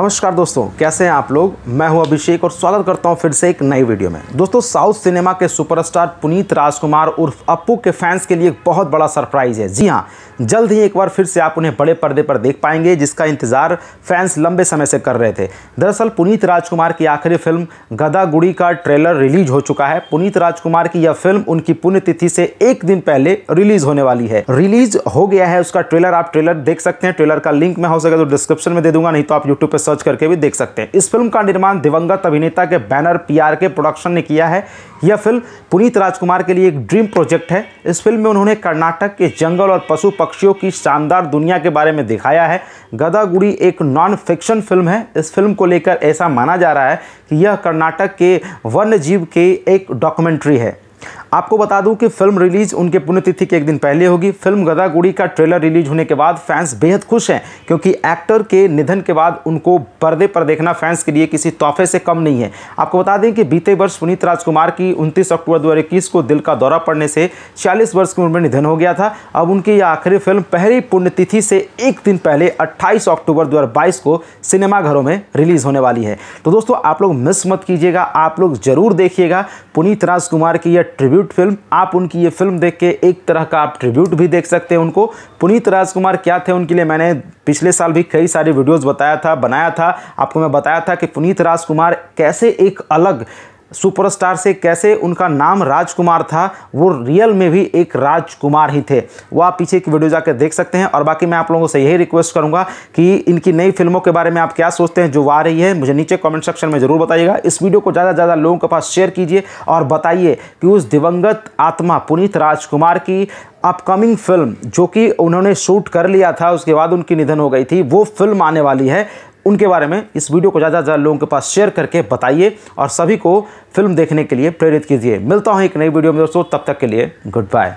नमस्कार दोस्तों कैसे हैं आप लोग मैं हूं अभिषेक और स्वागत करता हूं फिर से एक नई वीडियो में दोस्तों साउथ सिनेमा के सुपरस्टार पुनीत राजकुमार उर्फ अप्पू के फैंस के लिए एक बहुत बड़ा सरप्राइज़ है जी हां जल्द ही एक बार फिर से आप उन्हें बड़े पर्दे पर देख पाएंगे जिसका इंतज़ार फैंस लंबे समय से कर रहे थे दरअसल पुनीत राजकुमार की आखिरी फिल्म गदा गुड़ी का ट्रेलर रिलीज हो चुका है पुनीत राजकुमार की यह फिल्म उनकी पुण्यतिथि से एक दिन पहले रिलीज होने वाली है रिलीज हो गया है उसका ट्रेलर आप ट्रेलर देख सकते हैं ट्रेलर का लिंक मैं हो सके तो डिस्क्रिप्शन में दे दूंगा नहीं तो आप यूट्यूब पर सर्च करके भी देख सकते हैं इस फिल्म का निर्माण दिवंगत अभिनेता के बैनर पीआर के प्रोडक्शन ने किया है यह फिल्म पुनीत राजकुमार के लिए एक ड्रीम प्रोजेक्ट है इस फिल्म में उन्होंने कर्नाटक के जंगल और पशु पक्षियों की शानदार दुनिया के बारे में दिखाया है गदागुड़ी एक नॉन फिक्शन फिल्म है इस फिल्म को लेकर ऐसा माना जा रहा है कि यह कर्नाटक के वन्य जीव के एक डॉक्यूमेंट्री है आपको बता दूं कि फिल्म रिलीज उनके पुण्यतिथि के एक दिन पहले होगी फिल्म गदागुड़ी का ट्रेलर रिलीज होने के बाद फैंस बेहद खुश हैं क्योंकि एक्टर के निधन के बाद उनको पर्दे पर देखना फैंस के लिए किसी तोहफे से कम नहीं है आपको बता दें कि बीते वर्ष पुनीत राजकुमार की उनतीस अक्टूबर दो को दिल का दौरा पड़ने से छियालीस वर्ष की उम्र में निधन हो गया था अब उनकी यह आखिरी फिल्म पहली पुण्यतिथि से एक दिन पहले अट्ठाईस अक्टूबर दो को सिनेमाघरों में रिलीज होने वाली है तो दोस्तों आप लोग मिस मत कीजिएगा आप लोग जरूर देखिएगा पुनीत राजकुमार की यह ट्रिब्यूट ट्रिब्यूट फिल्म आप उनकी ये फिल्म देख के एक तरह का आप ट्रिब्यूट भी देख सकते हैं उनको पुनीत राजकुमार क्या थे उनके लिए मैंने पिछले साल भी कई सारे वीडियोज़ बताया था बनाया था आपको मैं बताया था कि पुनीत राजकुमार कैसे एक अलग सुपरस्टार से कैसे उनका नाम राजकुमार था वो रियल में भी एक राजकुमार ही थे वो आप पीछे की वीडियो जाकर देख सकते हैं और बाकी मैं आप लोगों से यही रिक्वेस्ट करूंगा कि इनकी नई फिल्मों के बारे में आप क्या सोचते हैं जो आ रही है मुझे नीचे कमेंट सेक्शन में ज़रूर बताइएगा इस वीडियो को ज़्यादा से ज़्यादा लोगों के पास शेयर कीजिए और बताइए कि उस दिवंगत आत्मा पुनीत राजकुमार की अपकमिंग फिल्म जो कि उन्होंने शूट कर लिया था उसके बाद उनकी निधन हो गई थी वो फिल्म आने वाली है उनके बारे में इस वीडियो को ज़्यादा से ज़्यादा लोगों के पास शेयर करके बताइए और सभी को फिल्म देखने के लिए प्रेरित कीजिए मिलता हूँ एक नई वीडियो में दोस्तों तब तक के लिए गुड बाय